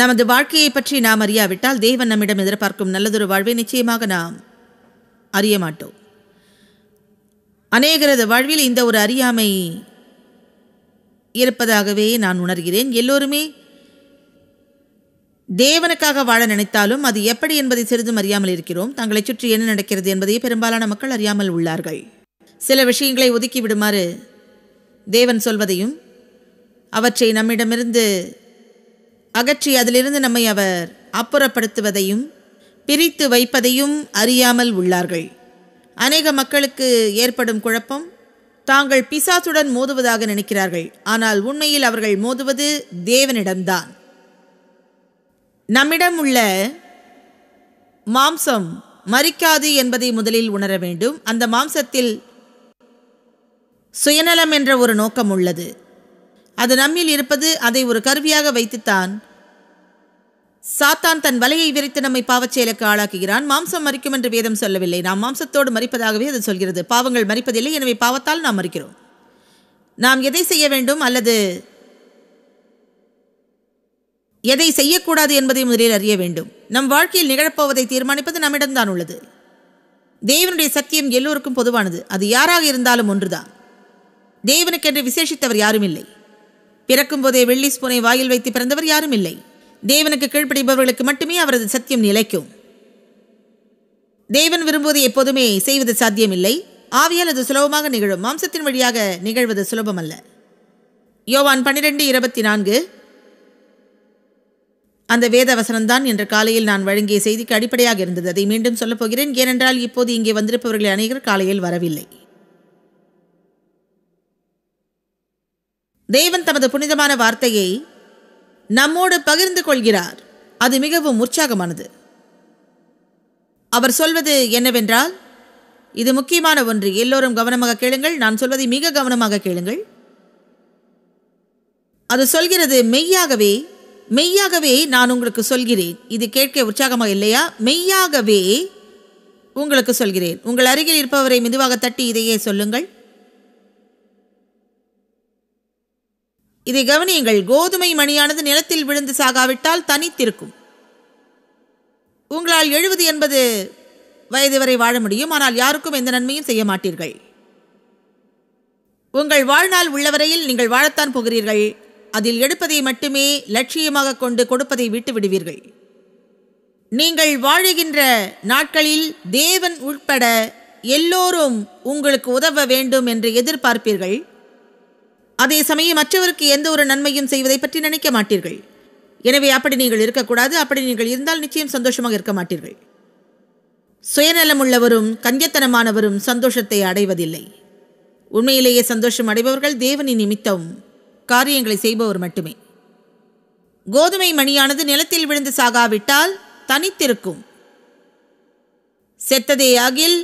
நமது வாழ்க்கையை பற்றி நாம் அறியாவிட்டால் தேவன் நம்மிடம் எதிர்பார்க்கும் நல்லதொரு வாழ்வை நிச்சயமாக நாம் அறிய மாட்டோம் அநேகரது வாழ்வில் இந்த ஒரு அறியாமை இருப்பதாகவே நான் உணர்கிறேன் எல்லோருமே தேவனுக்காக வாழ நினைத்தாலும் அது எப்படி என்பதை சிறிதும் அறியாமல் இருக்கிறோம் தங்களை சுற்றி என்ன நடக்கிறது என்பதையே பெரும்பாலான மக்கள் அறியாமல் உள்ளார்கள் சில விஷயங்களை ஒதுக்கி விடுமாறு தேவன் சொல்வதையும் அவற்றை நம்மிடமிருந்து அகற்றி அதிலிருந்து நம்மை அவர் அப்புறப்படுத்துவதையும் பிரித்து வைப்பதையும் அறியாமல் உள்ளார்கள் அநேக மக்களுக்கு ஏற்படும் குழப்பம் தாங்கள் பிசாசுடன் மோதுவதாக நினைக்கிறார்கள் ஆனால் உண்மையில் அவர்கள் மோதுவது தேவனிடம்தான் நம்மிடம் உள்ள மாம்சம் மறிக்காது என்பதை முதலில் உணர வேண்டும் அந்த மாம்சத்தில் சுயநலம் என்ற ஒரு நோக்கம் உள்ளது அது நம்மில் இருப்பது அதை ஒரு கருவியாக வைத்துத்தான் சாத்தான் தன் வலையை விரித்து நம்மை பாவச்செயலுக்கு ஆளாக்குகிறான் மாம்சம் மறிக்கும் என்று வேதம் சொல்லவில்லை நாம் மாம்சத்தோடு மறிப்பதாகவே அது சொல்கிறது பாவங்கள் மறிப்பதில்லை எனவே பாவத்தால் நாம் மறிக்கிறோம் நாம் எதை செய்ய வேண்டும் அல்லது எதை செய்யக்கூடாது என்பதை முதலில் அறிய வேண்டும் நம் வாழ்க்கையில் நிகழப்போவதை தீர்மானிப்பது நம்மிடம்தான் உள்ளது தேவனுடைய சத்தியம் எல்லோருக்கும் பொதுவானது அது யாராக இருந்தாலும் ஒன்றுதான் தேவனுக்கென்று விசேஷித்தவர் யாரும் இல்லை பிறக்கும் போதே வெள்ளி ஸ்பூனை வாயில் வைத்து பிறந்தவர் யாரும் இல்லை தேவனுக்கு கீழ்ப்படிபவர்களுக்கு மட்டுமே அவரது சத்தியம் நிலைக்கும் தேவன் விரும்புவது எப்போதுமே செய்வது சாத்தியமில்லை ஆவியால் அது சுலபமாக நிகழும் மாம்சத்தின் வழியாக நிகழ்வது சுலபமல்ல யோவான் பன்னிரெண்டு இருபத்தி நான்கு அந்த வேத வசனம்தான் என்று காலையில் நான் வழங்கிய செய்திக்கு அடிப்படையாக இருந்தது அதை மீண்டும் சொல்லப்போகிறேன் ஏனென்றால் இப்போது இங்கே வந்திருப்பவர்களை அனைவரும் காலையில் வரவில்லை தேவன் தமது புனிதமான வார்த்தையை நம்மோடு பகிர்ந்து கொள்கிறார் அது மிகவும் உற்சாகமானது அவர் சொல்வது என்னவென்றால் இது முக்கியமான ஒன்று எல்லோரும் கவனமாக கேளுங்கள் நான் சொல்வதை மிக கவனமாக கேளுங்கள் அது சொல்கிறது மெய்யாகவே மெய்யாகவே நான் உங்களுக்கு சொல்கிறேன் இது கேட்க உற்சாகமாக இல்லையா மெய்யாகவே உங்களுக்கு சொல்கிறேன் உங்கள் அருகில் இருப்பவரை மெதுவாக தட்டி இதையே சொல்லுங்கள் இதை கவனியுங்கள் கோதுமை மணியானது நிலத்தில் விழுந்து சாகாவிட்டால் தனித்திருக்கும் உங்களால் எழுபது எண்பது வயது வரை வாழ முடியும் ஆனால் யாருக்கும் எந்த நன்மையும் செய்ய மாட்டீர்கள் உங்கள் வாழ்நாள் உள்ளவரையில் நீங்கள் வாழத்தான் போகிறீர்கள் அதில் எடுப்பதை மட்டுமே லட்சியமாக கொண்டு கொடுப்பதை விட்டு விடுவீர்கள் நீங்கள் வாழுகின்ற நாட்களில் தேவன் உட்பட எல்லோரும் உங்களுக்கு உதவ வேண்டும் என்று எதிர்பார்ப்பீர்கள் அதே சமயம் மற்றவருக்கு எந்த ஒரு நன்மையும் செய்வதை பற்றி நினைக்க மாட்டீர்கள் எனவே அப்படி நீங்கள் இருக்கக்கூடாது அப்படி நீங்கள் இருந்தால் நிச்சயம் சந்தோஷமாக இருக்க மாட்டீர்கள் சுயநலமுள்ளவரும் கஞ்சத்தனமானவரும் சந்தோஷத்தை அடைவதில்லை உண்மையிலேயே சந்தோஷம் அடைபவர்கள் தேவனின் நிமித்தம் காரியங்களை செய்பவர் மட்டுமே கோதுமை மணியானது நிலத்தில் விழுந்து சாகாவிட்டால் தனித்திருக்கும் செத்ததேயாகில்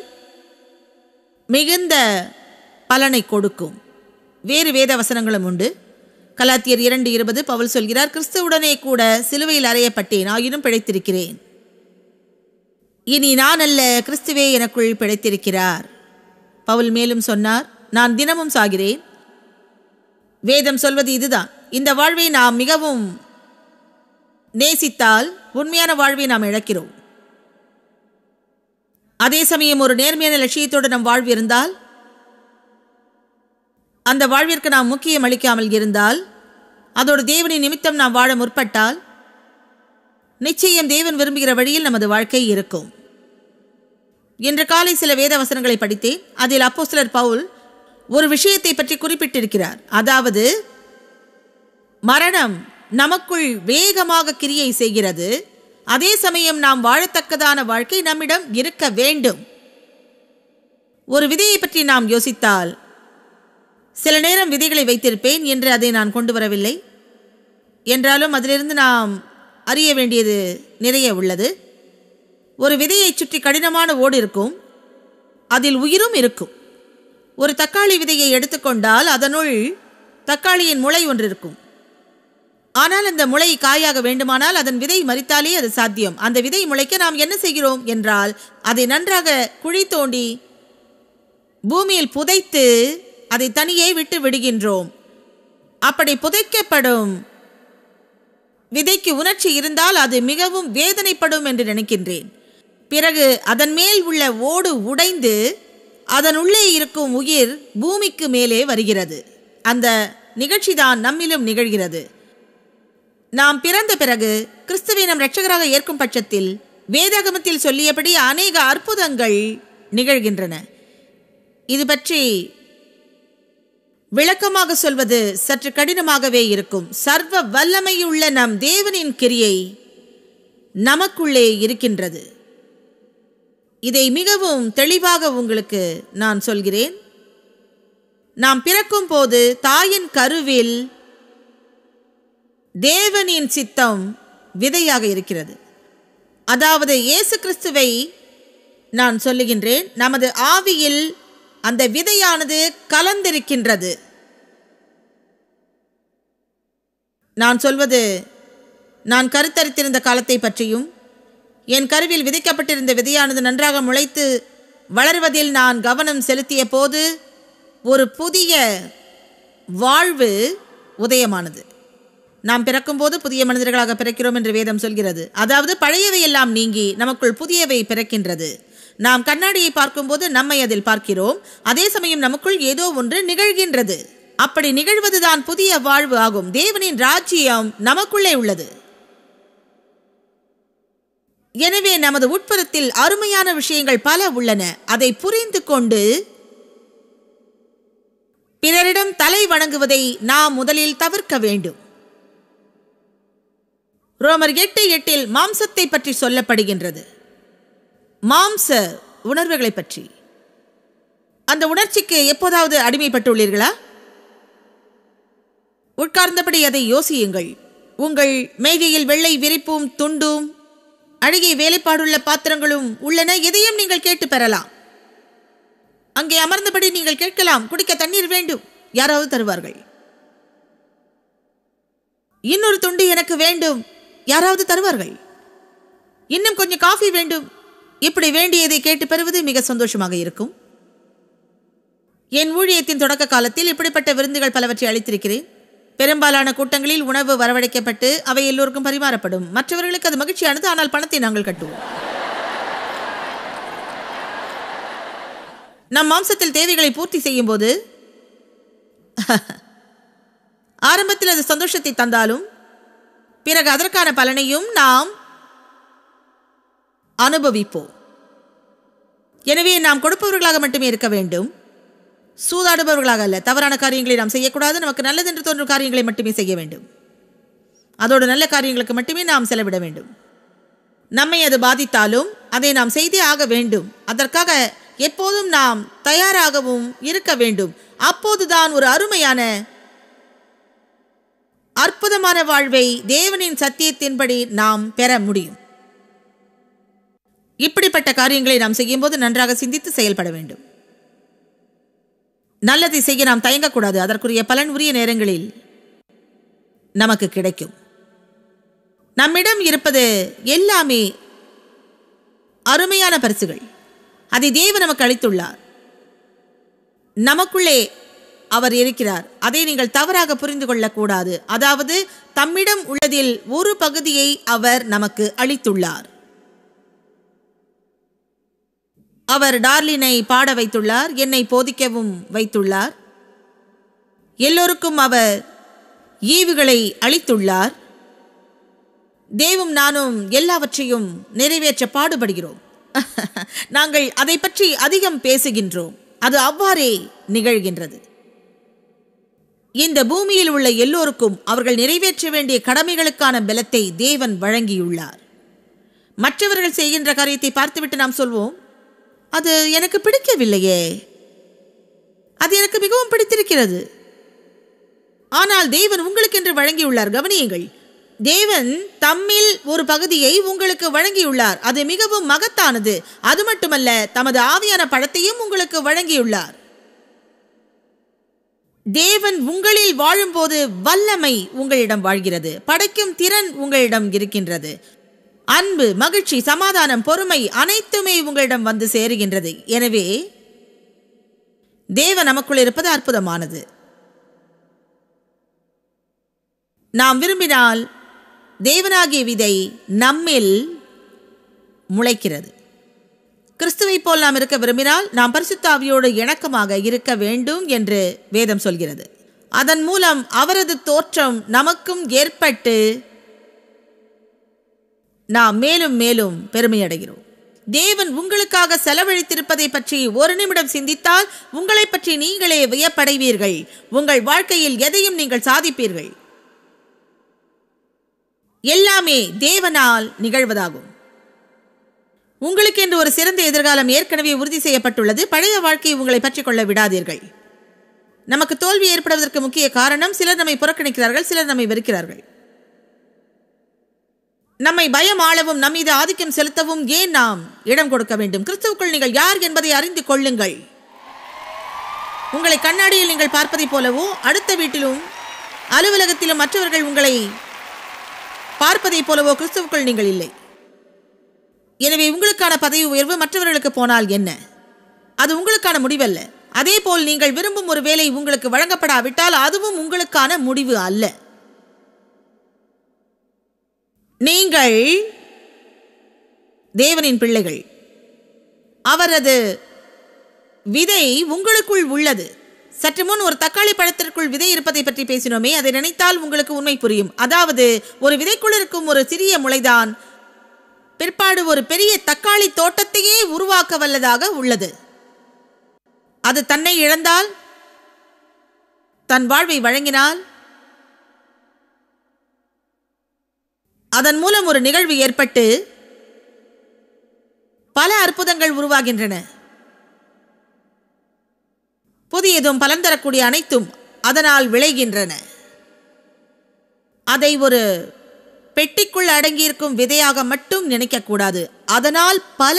மிகுந்த பலனை கொடுக்கும் வேறு வேத வசனங்களும் உண்டு கலாத்தியர் இரண்டு இருபது பவுல் சொல்கிறார் கிறிஸ்துவுடனே கூட சிலுவையில் அறையப்பட்டேன் ஆயினும் பிழைத்திருக்கிறேன் இனி நான் அல்ல கிறிஸ்துவே எனக்குள் பிழைத்திருக்கிறார் பவுல் மேலும் சொன்னார் நான் தினமும் சாகிறேன் வேதம் சொல்வது இதுதான் இந்த வாழ்வை நாம் மிகவும் நேசித்தால் உண்மையான வாழ்வை நாம் இழக்கிறோம் அதே சமயம் ஒரு நேர்மையான லட்சியத்தோடு நம் வாழ்வு இருந்தால் அந்த வாழ்விற்கு நாம் முக்கியம் அளிக்காமல் இருந்தால் அதோடு தேவனை நிமித்தம் நாம் வாழ முற்பட்டால் நிச்சயம் தேவன் விரும்புகிற வழியில் நமது வாழ்க்கை இருக்கும் இன்று காலை சில வேத வசனங்களை படித்தேன் அதில் அப்போ சிலர் பவுல் ஒரு விஷயத்தை பற்றி குறிப்பிட்டிருக்கிறார் அதாவது மரணம் நமக்குள் வேகமாக கிரியை செய்கிறது அதே சமயம் நாம் வாழத்தக்கதான வாழ்க்கை நம்மிடம் இருக்க வேண்டும் ஒரு விதையை பற்றி நாம் யோசித்தால் சில நேரம் விதைகளை வைத்திருப்பேன் என்று அதை நான் கொண்டு வரவில்லை என்றாலும் அதிலிருந்து நாம் அறிய வேண்டியது நிறைய உள்ளது ஒரு விதையை சுற்றி கடினமான ஓடு இருக்கும் அதில் உயிரும் இருக்கும் ஒரு தக்காளி விதையை எடுத்துக்கொண்டால் அதனுள் தக்காளியின் முளை ஒன்று இருக்கும் ஆனால் அந்த முளை காயாக வேண்டுமானால் அதன் விதை மறித்தாலே அது சாத்தியம் அந்த விதை முளைக்க நாம் என்ன செய்கிறோம் என்றால் அதை நன்றாக குழி தோண்டி பூமியில் புதைத்து அதை தனியே விட்டு விடுகின்றோம் அப்படி புதைக்கப்படும் விதைக்கு உணர்ச்சி இருந்தால் அது மிகவும் வேதனைப்படும் என்று நினைக்கின்றேன் பிறகு அதன் மேல் உள்ள ஓடு உடைந்து அதன் உள்ளே இருக்கும் உயிர் பூமிக்கு மேலே வருகிறது அந்த நிகழ்ச்சிதான் நம்மிலும் நிகழ்கிறது நாம் பிறந்த பிறகு கிறிஸ்துவை ரட்சகராக ஏற்கும் பட்சத்தில் வேதாகமத்தில் சொல்லியபடி அநேக அற்புதங்கள் நிகழ்கின்றன இது பற்றி விளக்கமாக சொல்வது சற்று கடினமாகவே இருக்கும் சர்வ வல்லமையுள்ள நம் தேவனின் கிரியை நமக்குள்ளே இருக்கின்றது இதை மிகவும் தெளிவாக உங்களுக்கு நான் சொல்கிறேன் நாம் பிறக்கும் போது தாயின் கருவில் தேவனின் சித்தம் விதையாக இருக்கிறது அதாவது இயேசு கிறிஸ்துவை நான் சொல்லுகின்றேன் நமது ஆவியில் அந்த விதையானது கலந்திருக்கின்றது நான் சொல்வது நான் கருத்தரித்திருந்த காலத்தை பற்றியும் என் கருவில் விதைக்கப்பட்டிருந்த விதையானது நன்றாக முளைத்து வளர்வதில் நான் கவனம் செலுத்திய போது ஒரு புதிய வாழ்வு உதயமானது நாம் பிறக்கும்போது புதிய மனிதர்களாக பிறக்கிறோம் என்று வேதம் சொல்கிறது அதாவது பழையவை எல்லாம் நீங்கி நமக்குள் புதியவை பிறக்கின்றது நாம் கண்ணாடியை பார்க்கும்போது நம்மை அதில் பார்க்கிறோம் அதே சமயம் நமக்குள் ஏதோ ஒன்று நிகழ்கின்றது அப்படி நிகழ்வதுதான் புதிய வாழ்வு ஆகும் தேவனின் ராஜ்யம் நமக்குள்ளே உள்ளது எனவே நமது உட்புறத்தில் அருமையான விஷயங்கள் பல உள்ளன அதை புரிந்து கொண்டு பிறரிடம் தலை வணங்குவதை நாம் முதலில் தவிர்க்க வேண்டும் ரோமர் எட்டு எட்டில் மாம்சத்தை பற்றி சொல்லப்படுகின்றது மாம்ச உணர்வுகளை பற்றி அந்த உணர்ச்சிக்கு எப்போதாவது அடிமைப்பட்டுள்ளீர்களா உட்கார்ந்தபடி அதை யோசியுங்கள் உங்கள் மேஜையில் வெள்ளை விரிப்பும் துண்டும் அழகிய வேலைப்பாடுள்ள பாத்திரங்களும் உள்ளன எதையும் நீங்கள் கேட்டு பெறலாம் அங்கே அமர்ந்தபடி நீங்கள் கேட்கலாம் குடிக்க தண்ணீர் வேண்டும் யாராவது தருவார்கள் இன்னொரு துண்டு எனக்கு வேண்டும் யாராவது தருவார்கள் இன்னும் கொஞ்சம் காஃபி வேண்டும் இப்படி வேண்டியதை கேட்டு பெறுவது மிக சந்தோஷமாக இருக்கும் என் ஊழியத்தின் தொடக்க காலத்தில் இப்படிப்பட்ட விருந்துகள் பலவற்றை அளித்திருக்கிறேன் பெரும்பாலான கூட்டங்களில் உணவு வரவழைக்கப்பட்டு அவை எல்லோருக்கும் பரிமாறப்படும் மற்றவர்களுக்கு அது மகிழ்ச்சியானது ஆனால் பணத்தை நாங்கள் கட்டுவோம் நம் மாம்சத்தில் தேவைகளை பூர்த்தி செய்யும் போது ஆரம்பத்தில் அது சந்தோஷத்தை தந்தாலும் பிறகு அதற்கான பலனையும் நாம் அனுபவிப்போம் எனவே நாம் கொடுப்பவர்களாக மட்டுமே இருக்க வேண்டும் சூதாடுபவர்களாக அல்ல தவறான காரியங்களை நாம் செய்யக்கூடாது நமக்கு நல்லது என்று தோன்றும் காரியங்களை மட்டுமே செய்ய வேண்டும் அதோடு நல்ல காரியங்களுக்கு மட்டுமே நாம் செலவிட வேண்டும் நம்மை அது பாதித்தாலும் அதை நாம் செய்தே ஆக வேண்டும் அதற்காக எப்போதும் நாம் தயாராகவும் இருக்க வேண்டும் அப்போதுதான் ஒரு அருமையான அற்புதமான வாழ்வை தேவனின் சத்தியத்தின்படி நாம் பெற முடியும் இப்படிப்பட்ட காரியங்களை நாம் செய்யும்போது நன்றாக சிந்தித்து செயல்பட வேண்டும் நல்லதை செய்ய நாம் தயங்கக்கூடாது அதற்குரிய பலன் உரிய நேரங்களில் நமக்கு கிடைக்கும் நம்மிடம் இருப்பது எல்லாமே அருமையான பரிசுகள் அதை தேவ நமக்கு அளித்துள்ளார் நமக்குள்ளே அவர் இருக்கிறார் அதை நீங்கள் தவறாக புரிந்து கொள்ளக்கூடாது அதாவது தம்மிடம் உள்ளதில் ஒரு பகுதியை அவர் நமக்கு அளித்துள்ளார் அவர் டார்லினை பாட வைத்துள்ளார் என்னை போதிக்கவும் வைத்துள்ளார் எல்லோருக்கும் அவர் ஈவுகளை அளித்துள்ளார் தேவும் நானும் எல்லாவற்றையும் நிறைவேற்ற பாடுபடுகிறோம் நாங்கள் அதை பற்றி அதிகம் பேசுகின்றோம் அது அவ்வாறே நிகழ்கின்றது இந்த பூமியில் உள்ள எல்லோருக்கும் அவர்கள் நிறைவேற்ற வேண்டிய கடமைகளுக்கான பலத்தை தேவன் வழங்கியுள்ளார் மற்றவர்கள் செய்கின்ற காரியத்தை பார்த்துவிட்டு நாம் சொல்வோம் அது எனக்கு பிடிக்கவில்லையே அது எனக்கு மிகவும் பிடித்திருக்கிறது ஆனால் தேவன் உங்களுக்கென்று வழங்கியுள்ளார் கவனியுங்கள் தேவன் தம்மில் ஒரு பகுதியை உங்களுக்கு வழங்கியுள்ளார் அது மிகவும் மகத்தானது அது மட்டுமல்ல தமது ஆவியான பழத்தையும் உங்களுக்கு வழங்கியுள்ளார் தேவன் உங்களில் வாழும்போது வல்லமை உங்களிடம் வாழ்கிறது படைக்கும் திறன் உங்களிடம் இருக்கின்றது அன்பு மகிழ்ச்சி சமாதானம் பொறுமை அனைத்துமே உங்களிடம் வந்து சேருகின்றது எனவே தேவ நமக்குள் இருப்பது அற்புதமானது நாம் விரும்பினால் தேவனாகிய விதை நம்மில் முளைக்கிறது கிறிஸ்துவை போல் நாம் இருக்க விரும்பினால் நாம் பரிசுத்தாவியோடு இணக்கமாக இருக்க வேண்டும் என்று வேதம் சொல்கிறது அதன் மூலம் அவரது தோற்றம் நமக்கும் ஏற்பட்டு நாம் மேலும் மேலும் பெருமையடைகிறோம் தேவன் உங்களுக்காக செலவழித்திருப்பதை பற்றி ஒரு நிமிடம் சிந்தித்தால் உங்களை பற்றி நீங்களே வியப்படைவீர்கள் உங்கள் வாழ்க்கையில் எதையும் நீங்கள் சாதிப்பீர்கள் எல்லாமே தேவனால் நிகழ்வதாகும் உங்களுக்கு என்று ஒரு சிறந்த எதிர்காலம் ஏற்கனவே உறுதி செய்யப்பட்டுள்ளது பழைய வாழ்க்கையை உங்களை பற்றிக் கொள்ள விடாதீர்கள் நமக்கு தோல்வி ஏற்படுவதற்கு முக்கிய காரணம் சிலர் நம்மை புறக்கணிக்கிறார்கள் சிலர் நம்மை வெறுக்கிறார்கள் நம்மை பயம் ஆளவும் நம் மீது ஆதிக்கம் செலுத்தவும் ஏன் நாம் இடம் கொடுக்க வேண்டும் கிறிஸ்துவுக்குள் நீங்கள் யார் என்பதை அறிந்து கொள்ளுங்கள் உங்களை கண்ணாடியில் நீங்கள் பார்ப்பதைப் போலவோ அடுத்த வீட்டிலும் அலுவலகத்திலும் மற்றவர்கள் உங்களை பார்ப்பதைப் போலவோ கிறிஸ்துவுக்குள் நீங்கள் இல்லை எனவே உங்களுக்கான பதவி உயர்வு மற்றவர்களுக்கு போனால் என்ன அது உங்களுக்கான முடிவல்ல அதே போல் நீங்கள் விரும்பும் ஒரு வேலை உங்களுக்கு வழங்கப்படாவிட்டால் அதுவும் உங்களுக்கான முடிவு அல்ல நீங்கள் தேவனின் பிள்ளைகள் அவரது விதை உங்களுக்குள் உள்ளது சற்று முன் ஒரு தக்காளி பழத்திற்குள் விதை இருப்பதை பற்றி பேசினோமே அதை நினைத்தால் உங்களுக்கு உண்மை புரியும் அதாவது ஒரு விதைக்குள் இருக்கும் ஒரு சிறிய முளைதான் பிற்பாடு ஒரு பெரிய தக்காளி தோட்டத்தையே உருவாக்க வல்லதாக உள்ளது அது தன்னை இழந்தால் தன் வாழ்வை வழங்கினால் அதன் மூலம் ஒரு நிகழ்வு ஏற்பட்டு பல அற்புதங்கள் உருவாகின்றன புதியதும் பலன் தரக்கூடிய அனைத்தும் அதனால் விளைகின்றன அதை ஒரு பெட்டிக்குள் அடங்கியிருக்கும் விதையாக மட்டும் நினைக்கக்கூடாது அதனால் பல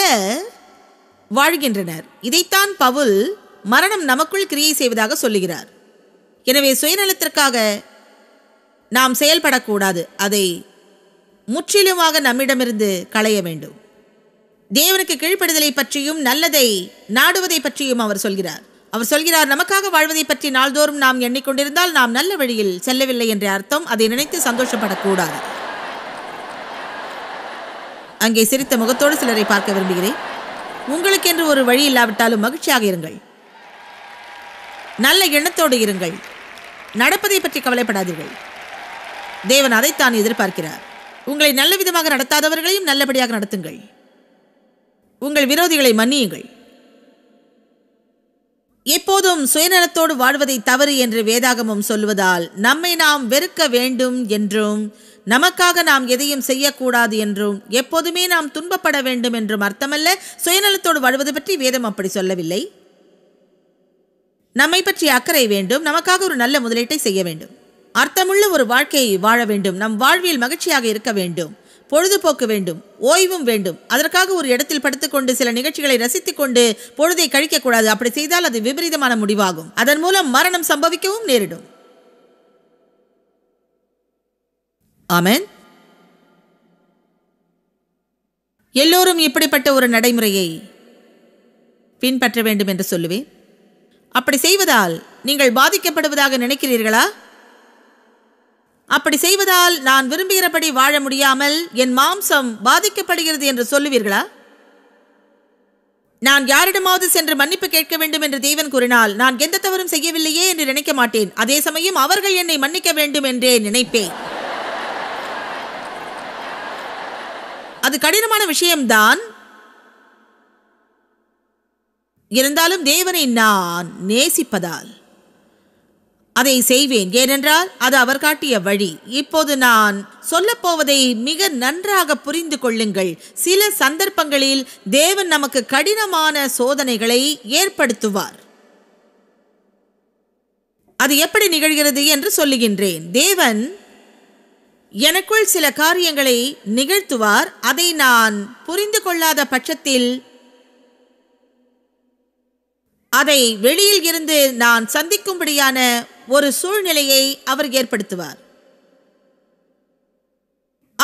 வாழ்கின்றனர் இதைத்தான் பவுல் மரணம் நமக்குள் கிரியை செய்வதாக சொல்லுகிறார் எனவே சுயநலத்திற்காக நாம் செயல்படக்கூடாது அதை முற்றிலுமாக நம்மிடமிருந்து களைய வேண்டும் தேவனுக்கு கீழ்ப்படுதலை பற்றியும் நல்லதை நாடுவதை பற்றியும் அவர் சொல்கிறார் அவர் சொல்கிறார் நமக்காக வாழ்வதை பற்றி நாள்தோறும் நாம் எண்ணிக்கொண்டிருந்தால் நாம் நல்ல வழியில் செல்லவில்லை என்ற அர்த்தம் அதை நினைத்து சந்தோஷப்படக்கூடாது அங்கே சிரித்த முகத்தோடு சிலரை பார்க்க விரும்புகிறேன் உங்களுக்கென்று ஒரு வழி இல்லாவிட்டாலும் மகிழ்ச்சியாக இருங்கள் நல்ல எண்ணத்தோடு இருங்கள் நடப்பதை பற்றி கவலைப்படாதீர்கள் தேவன் அதைத்தான் எதிர்பார்க்கிறார் உங்களை நல்ல விதமாக நடத்தாதவர்களையும் நல்லபடியாக நடத்துங்கள் உங்கள் விரோதிகளை மன்னியுங்கள் எப்போதும் சுயநலத்தோடு வாழ்வதை தவறு என்று வேதாகமம் சொல்வதால் நம்மை நாம் வெறுக்க வேண்டும் என்றும் நமக்காக நாம் எதையும் செய்யக்கூடாது என்றும் எப்போதுமே நாம் துன்பப்பட வேண்டும் என்றும் அர்த்தமல்ல சுயநலத்தோடு வாழ்வது பற்றி வேதம் அப்படி சொல்லவில்லை நம்மை பற்றி அக்கறை வேண்டும் நமக்காக ஒரு நல்ல முதலீட்டை செய்ய வேண்டும் அர்த்தமுள்ள ஒரு வாழ்க்கையை வாழ வேண்டும் நம் வாழ்வில் மகிழ்ச்சியாக இருக்க வேண்டும் பொழுதுபோக்கு வேண்டும் ஓய்வும் வேண்டும் அதற்காக ஒரு இடத்தில் படுத்துக்கொண்டு சில நிகழ்ச்சிகளை ரசித்துக் கொண்டு பொழுதை கழிக்கக்கூடாது அப்படி செய்தால் அது விபரீதமான முடிவாகும் அதன் மூலம் மரணம் சம்பவிக்கவும் நேரிடும் ஆமேன் எல்லோரும் இப்படிப்பட்ட ஒரு நடைமுறையை பின்பற்ற வேண்டும் என்று சொல்லுவேன் அப்படி செய்வதால் நீங்கள் பாதிக்கப்படுவதாக நினைக்கிறீர்களா அப்படி செய்வதால் நான் விரும்புகிறபடி வாழ முடியாமல் என் மாம்சம் பாதிக்கப்படுகிறது என்று சொல்லுவீர்களா நான் யாரிடமாவது சென்று மன்னிப்பு கேட்க வேண்டும் என்று தேவன் கூறினால் நான் எந்த தவறும் செய்யவில்லையே என்று நினைக்க மாட்டேன் அதே சமயம் அவர்கள் என்னை மன்னிக்க வேண்டும் என்றே நினைப்பேன் அது கடினமான விஷயம்தான் இருந்தாலும் தேவனை நான் நேசிப்பதால் அதை செய்வேன் ஏனென்றால் அது அவர் காட்டிய வழி இப்போது நான் சொல்லப்போவதை மிக நன்றாக புரிந்து கொள்ளுங்கள் சில சந்தர்ப்பங்களில் தேவன் நமக்கு கடினமான சோதனைகளை ஏற்படுத்துவார் அது எப்படி நிகழ்கிறது என்று சொல்லுகின்றேன் தேவன் எனக்குள் சில காரியங்களை நிகழ்த்துவார் அதை நான் புரிந்து கொள்ளாத பட்சத்தில் அதை வெளியில் இருந்து நான் சந்திக்கும்படியான ஒரு சூழ்நிலையை அவர் ஏற்படுத்துவார்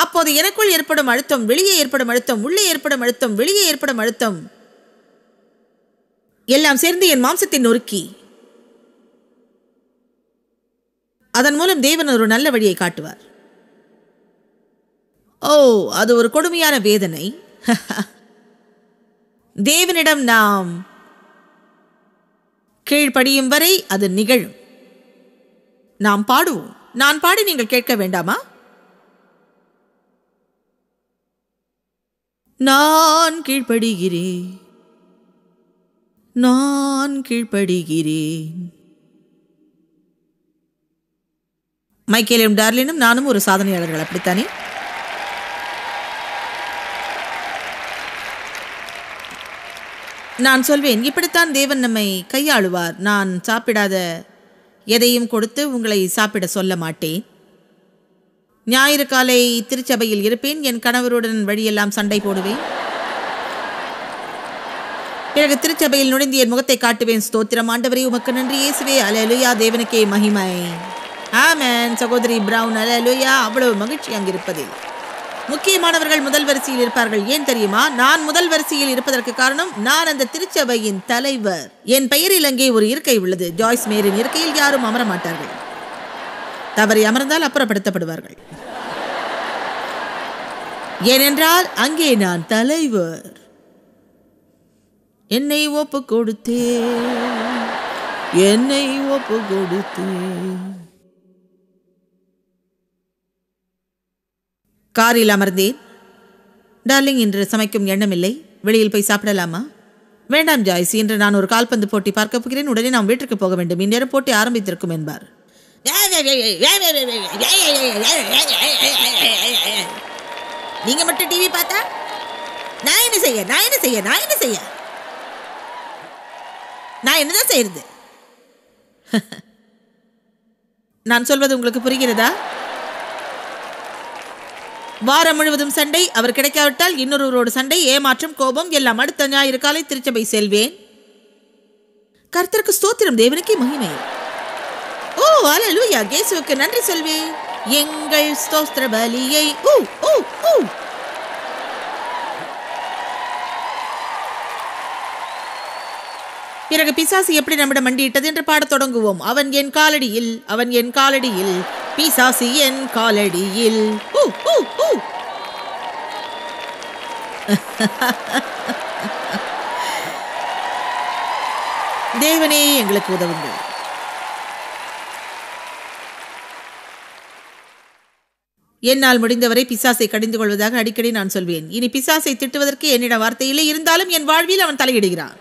அப்போது எனக்குள் ஏற்படும் அழுத்தம் வெளியே ஏற்படும் அழுத்தம் உள்ளே ஏற்படும் அழுத்தம் வெளியே ஏற்படும் அழுத்தம் எல்லாம் சேர்ந்து என் மாம்சத்தை நொறுக்கி அதன் மூலம் தேவன் ஒரு நல்ல வழியை காட்டுவார் ஓ அது ஒரு கொடுமையான வேதனை தேவனிடம் நாம் கீழ்ப்படியும் வரை அது நிகழும் நாம் பாடுவோம் நான் பாடி நீங்கள் கேட்க வேண்டாமா நான் கீழ்ப்படுகிறேன் நான் கீழ்ப்படுகிறேன் மைக்கேலும் டார்லினும் நானும் ஒரு சாதனையாளர்கள் அப்படித்தானே நான் சொல்வேன் இப்படித்தான் தேவன் நம்மை கையாளுவார் நான் சாப்பிடாத எதையும் கொடுத்து உங்களை சாப்பிட சொல்ல மாட்டேன் ஞாயிறு காலை திருச்சபையில் இருப்பேன் என் கணவருடன் வழியெல்லாம் சண்டை போடுவேன் பிறகு திருச்சபையில் நுழைந்து என் முகத்தை காட்டுவேன் ஸ்தோத்திரம் ஆண்டவரே உமக்கு நன்றி இயேசுவே அலலுயா தேவனுக்கே மகிமை ஆமேன் சகோதரி பிரவுன் அலலுயா அவ்வளவு மகிழ்ச்சி அங்கிருப்பதில்லை முக்கியமானவர்கள் முதல் வரிசையில் இருப்பார்கள் ஏன் தெரியுமா நான் முதல் வரிசையில் இருப்பதற்கு காரணம் நான் அந்த திருச்சபையின் தலைவர் என் பெயரில் அங்கே ஒரு இருக்கை உள்ளது ஜாய்ஸ் மேரின் இருக்கையில் யாரும் அமர மாட்டார்கள் தவறி அமர்ந்தால் அப்புறப்படுத்தப்படுவார்கள் ஏனென்றால் அங்கே நான் தலைவர் என்னை ஒப்பு கொடுத்தேன் என்னை ஒப்பு கொடுத்தேன் காரில் அமர்ந்தேன் டார்லிங் இன்று சமைக்கும் எண்ணமில்லை வெளியில் போய் சாப்பிடலாமா வேண்டாம் ஜாய்ஸ் இன்று நான் ஒரு கால்பந்து போட்டி பார்க்க போகிறேன் உடனே நாம் வீட்டிற்கு போக வேண்டும் இந்நேரம் போட்டி ஆரம்பித்திருக்கும் என்பார் நீங்க மட்டும் டிவி பார்த்தா நான் என்ன செய்ய நான் என்ன செய்ய நான் என்ன செய்ய நான் என்னதான் செய்யறது நான் சொல்வது உங்களுக்கு புரிகிறதா வாரம் முழுவதும் சண்டை அவர் கிடைக்காவிட்டால் இன்னொருவரோடு சண்டை ஏமாற்றம் கோபம் எல்லாம் அடுத்த ஞாயிறு காலை திருச்சபை செல்வேன் கர்த்தருக்கு ஸ்தோத்திரம் தேவனுக்கே மகிமை ஓ அலலூயா கேசுவுக்கு நன்றி சொல்வேன் எங்கள் ஸ்தோஸ்திர பலியை ஓ ஓ ஓ பிறகு பிசாசு எப்படி நம்மிடம் மண்டியிட்டது என்று பாடத் தொடங்குவோம் அவன் என் காலடியில் அவன் என் காலடியில் பிசாசு என் காலடியில் தேவனே எங்களுக்கு உதவுங்கள் என்னால் முடிந்தவரை பிசாசை கடிந்து கொள்வதாக அடிக்கடி நான் சொல்வேன் இனி பிசாசை திட்டுவதற்கு என்னிடம் வார்த்தை இல்லை இருந்தாலும் என் வாழ்வில் அவன் தலையிடுகிறான்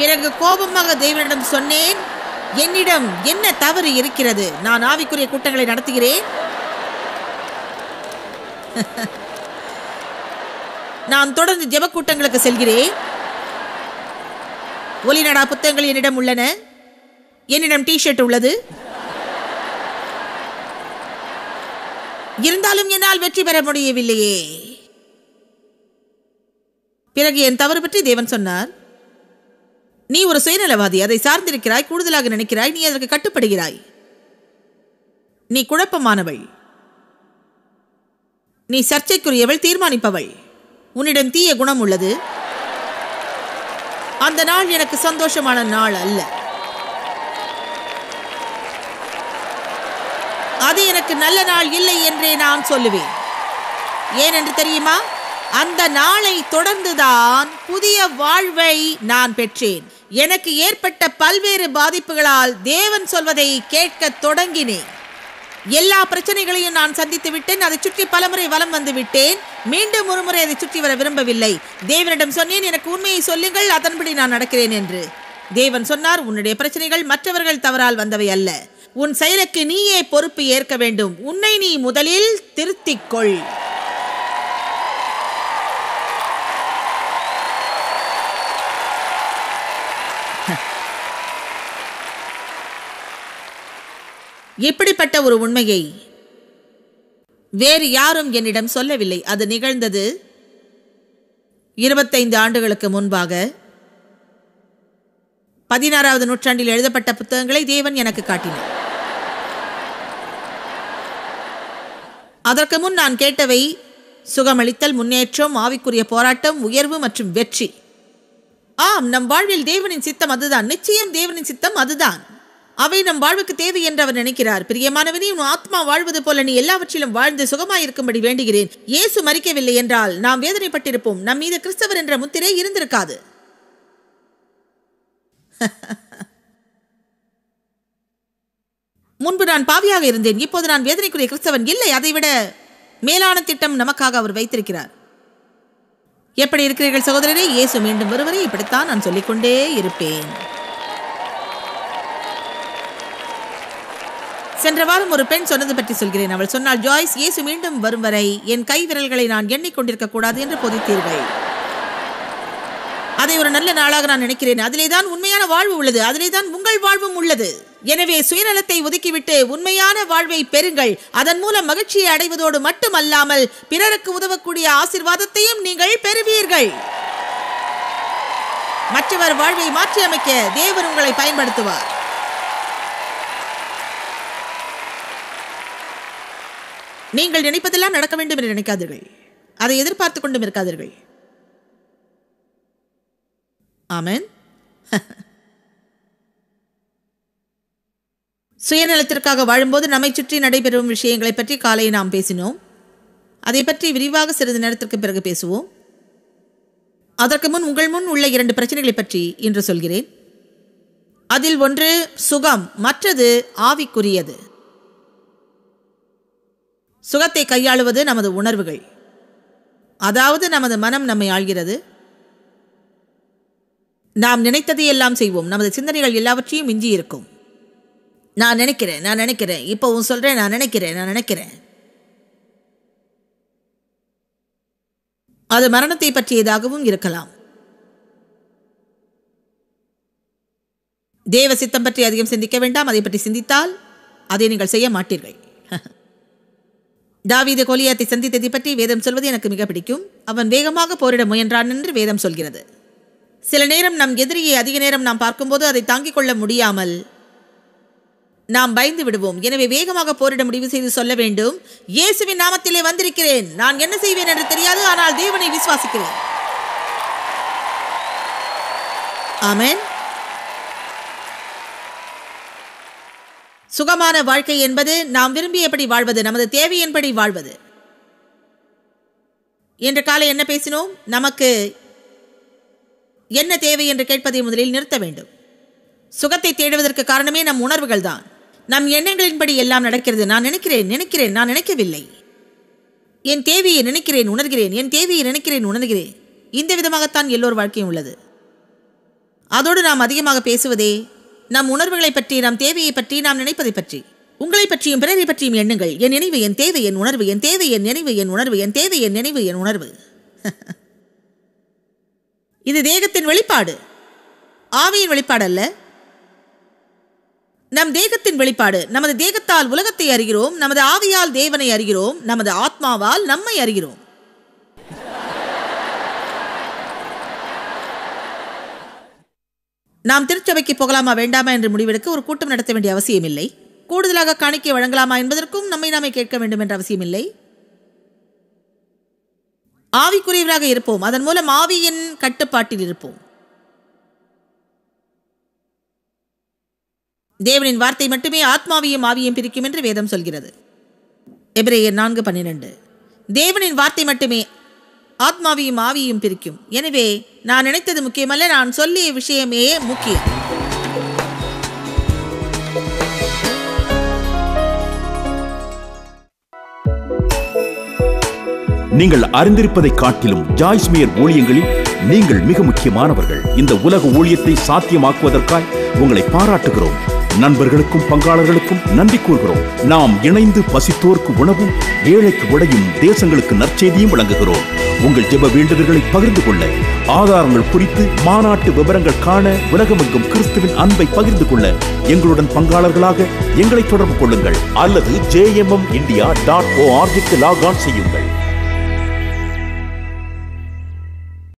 பிறகு கோபமாக தேவனிடம் சொன்னேன் என்னிடம் என்ன தவறு இருக்கிறது நான் ஆவிக்குரிய கூட்டங்களை நடத்துகிறேன் நான் தொடர்ந்து ஜெப கூட்டங்களுக்கு செல்கிறேன் ஒலிநடா புத்தகங்கள் என்னிடம் உள்ளன என்னிடம் ஷர்ட் உள்ளது இருந்தாலும் என்னால் வெற்றி பெற முடியவில்லையே பிறகு என் தவறு பற்றி தேவன் சொன்னார் நீ ஒரு சுயநலவாதி அதை சார்ந்திருக்கிறாய் கூடுதலாக நினைக்கிறாய் நீ அதற்கு கட்டுப்படுகிறாய் நீ குழப்பமானவள் நீ சர்ச்சைக்குரியவள் தீர்மானிப்பவள் உன்னிடம் தீய குணம் உள்ளது அந்த நாள் எனக்கு சந்தோஷமான நாள் அல்ல அது எனக்கு நல்ல நாள் இல்லை என்றே நான் சொல்லுவேன் ஏன் என்று தெரியுமா அந்த நாளை தொடர்ந்துதான் புதிய வாழ்வை நான் பெற்றேன் எனக்கு ஏற்பட்ட பல்வேறு பாதிப்புகளால் தேவன் சொல்வதை கேட்க தொடங்கினேன் எல்லா பிரச்சனைகளையும் நான் சந்தித்து விட்டேன் அதை சுற்றி பலமுறை வலம் வந்து விட்டேன் மீண்டும் ஒருமுறை அதை சுற்றி வர விரும்பவில்லை தேவனிடம் சொன்னேன் எனக்கு உண்மையை சொல்லுங்கள் அதன்படி நான் நடக்கிறேன் என்று தேவன் சொன்னார் உன்னுடைய பிரச்சனைகள் மற்றவர்கள் தவறால் வந்தவை அல்ல உன் செயலுக்கு நீயே பொறுப்பு ஏற்க வேண்டும் உன்னை நீ முதலில் திருத்திக்கொள் இப்படிப்பட்ட ஒரு உண்மையை வேறு யாரும் என்னிடம் சொல்லவில்லை அது நிகழ்ந்தது இருபத்தைந்து ஆண்டுகளுக்கு முன்பாக பதினாறாவது நூற்றாண்டில் எழுதப்பட்ட புத்தகங்களை தேவன் எனக்கு காட்டினார் அதற்கு முன் நான் கேட்டவை சுகமளித்தல் முன்னேற்றம் ஆவிக்குரிய போராட்டம் உயர்வு மற்றும் வெற்றி ஆம் நம் வாழ்வில் தேவனின் சித்தம் அதுதான் நிச்சயம் தேவனின் சித்தம் அதுதான் அவை நம் வாழ்வுக்கு தேவை என்று அவர் நினைக்கிறார் பிரியமானவனே உன் ஆத்மா வாழ்வது போல நீ எல்லாவற்றிலும் வாழ்ந்து சுகமாயிருக்கும்படி வேண்டுகிறேன் இயேசு மறிக்கவில்லை என்றால் நாம் வேதனைப்பட்டிருப்போம் நம் மீது கிறிஸ்தவர் என்ற முத்திரை இருந்திருக்காது முன்பு நான் பாவியாக இருந்தேன் இப்போது நான் வேதனைக்குரிய கிறிஸ்தவன் இல்லை அதைவிட மேலான திட்டம் நமக்காக அவர் வைத்திருக்கிறார் எப்படி இருக்கிறீர்கள் சகோதரரே இயேசு மீண்டும் வருவரை இப்படித்தான் நான் சொல்லிக்கொண்டே இருப்பேன் சென்ற வாரம் ஒரு பெண் சொன்னது பற்றி சொல்கிறேன் அவள் சொன்னால் ஜாய்ஸ் இயேசு மீண்டும் வரும் வரை என் கை விரல்களை நான் எண்ணிக்கொண்டிருக்க கூடாது என்று பொதித்தீர்கள் அதை ஒரு நல்ல நாளாக நான் நினைக்கிறேன் அதிலே தான் உண்மையான வாழ்வு உள்ளது அதிலே தான் உங்கள் வாழ்வும் உள்ளது எனவே சுயநலத்தை ஒதுக்கிவிட்டு உண்மையான வாழ்வை பெறுங்கள் அதன் மூலம் மகிழ்ச்சியை அடைவதோடு மட்டுமல்லாமல் பிறருக்கு உதவக்கூடிய ஆசிர்வாதத்தையும் நீங்கள் பெறுவீர்கள் மற்றவர் வாழ்வை மாற்றியமைக்க தேவர் உங்களை பயன்படுத்துவார் நீங்கள் நினைப்பதெல்லாம் நடக்க வேண்டும் என்று நினைக்காதீர்கள் அதை எதிர்பார்த்து கொண்டும் இருக்காதீர்கள் ஆமன் சுயநலத்திற்காக வாழும்போது நம்மை சுற்றி நடைபெறும் விஷயங்களை பற்றி காலையை நாம் பேசினோம் அதை பற்றி விரிவாக சிறிது நேரத்திற்கு பிறகு பேசுவோம் அதற்கு முன் உங்கள் முன் உள்ள இரண்டு பிரச்சனைகளை பற்றி இன்று சொல்கிறேன் அதில் ஒன்று சுகம் மற்றது ஆவிக்குரியது சுகத்தை கையாளுவது நமது உணர்வுகள் அதாவது நமது மனம் நம்மை ஆள்கிறது நாம் நினைத்ததை எல்லாம் செய்வோம் நமது சிந்தனைகள் எல்லாவற்றையும் மிஞ்சி இருக்கும் நான் நினைக்கிறேன் நான் நினைக்கிறேன் இப்போ உன் சொல்கிறேன் நான் நினைக்கிறேன் நான் நினைக்கிறேன் அது மரணத்தை பற்றியதாகவும் இருக்கலாம் தேவ சித்தம் பற்றி அதிகம் சிந்திக்க வேண்டாம் அதை பற்றி சிந்தித்தால் அதை நீங்கள் செய்ய மாட்டீர்கள் தாவீது கோலியாத்தை சந்தித்ததை பற்றி வேதம் சொல்வது எனக்கு மிக பிடிக்கும் அவன் வேகமாக போரிட முயன்றான் என்று வேதம் சொல்கிறது சில நேரம் நம் எதிரியை அதிக நேரம் நாம் பார்க்கும்போது அதை தாங்கிக் கொள்ள முடியாமல் நாம் பயந்து விடுவோம் எனவே வேகமாக போரிட முடிவு செய்து சொல்ல வேண்டும் இயேசுவின் நாமத்திலே வந்திருக்கிறேன் நான் என்ன செய்வேன் என்று தெரியாது ஆனால் தேவனை விசுவாசிக்கிறேன் ஆமேன் சுகமான வாழ்க்கை என்பது நாம் விரும்பியபடி வாழ்வது நமது தேவையின்படி வாழ்வது இன்று காலை என்ன பேசினோம் நமக்கு என்ன தேவை என்று கேட்பதை முதலில் நிறுத்த வேண்டும் சுகத்தை தேடுவதற்கு காரணமே நம் உணர்வுகள் தான் நம் எண்ணங்களின்படி எல்லாம் நடக்கிறது நான் நினைக்கிறேன் நினைக்கிறேன் நான் நினைக்கவில்லை என் தேவையை நினைக்கிறேன் உணர்கிறேன் என் தேவையை நினைக்கிறேன் உணர்கிறேன் இந்த விதமாகத்தான் எல்லோர் வாழ்க்கையும் உள்ளது அதோடு நாம் அதிகமாக பேசுவதே நம் உணர்வுகளை பற்றி நம் தேவையை பற்றி நாம் நினைப்பதை பற்றி உங்களை பற்றியும் பிறரை பற்றியும் எண்ணுங்கள் என் நினைவு என் தேவை என் உணர்வு என் தேவை என் நினைவு என் உணர்வு என் தேவை என் நினைவு என் உணர்வு இது தேகத்தின் வெளிப்பாடு ஆவியின் வெளிப்பாடு அல்ல நம் தேகத்தின் வெளிப்பாடு நமது தேகத்தால் உலகத்தை அறிகிறோம் நமது ஆவியால் தேவனை அறிகிறோம் நமது ஆத்மாவால் நம்மை அறிகிறோம் நாம் திருச்சபைக்கு போகலாமா வேண்டாமா என்று முடிவெடுக்க ஒரு கூட்டம் நடத்த வேண்டிய அவசியம் இல்லை கூடுதலாக காணிக்கை வழங்கலாமா என்பதற்கும் நம்மை நாமே கேட்க வேண்டும் என்ற இல்லை ஆவிக்குரியவராக இருப்போம் அதன் மூலம் ஆவியின் கட்டுப்பாட்டில் இருப்போம் தேவனின் வார்த்தை மட்டுமே ஆத்மாவையும் ஆவியும் பிரிக்கும் என்று வேதம் சொல்கிறது எபிரேயர் நான்கு பன்னிரண்டு தேவனின் வார்த்தை மட்டுமே ஆத்மாவையும் ஆவியையும் பிரிக்கும் எனவே நான் நினைத்தது முக்கியமல்ல நான் சொல்லிய விஷயமே முக்கியம் நீங்கள் அறிந்திருப்பதை காட்டிலும் ஜாய்ஸ்மியர் ஊழியங்களில் நீங்கள் மிக முக்கியமானவர்கள் இந்த உலக ஊழியத்தை சாத்தியமாக்குவதற்காய் உங்களை பாராட்டுகிறோம் நண்பர்களுக்கும் பங்காளர்களுக்கும் நன்றி கூறுகிறோம் நாம் இணைந்து பசித்தோர்க்கு உணவும் ஏழைக்கு உடையும் தேசங்களுக்கு நற்செய்தியும் வழங்குகிறோம் உங்கள் ஜெப வேண்டுதல்களை பகிர்ந்து கொள்ள ஆதாரங்கள் குறித்து மாநாட்டு விவரங்கள் காண உலகமெங்கும் கிறிஸ்துவின் அன்பை பகிர்ந்து கொள்ள எங்களுடன் பங்காளர்களாக எங்களை தொடர்பு கொள்ளுங்கள் அல்லது ஜேஎம்எம் இந்தியா டாட் ஓஆர்ஜிக்கு லாக் ஆன் செய்யுங்கள்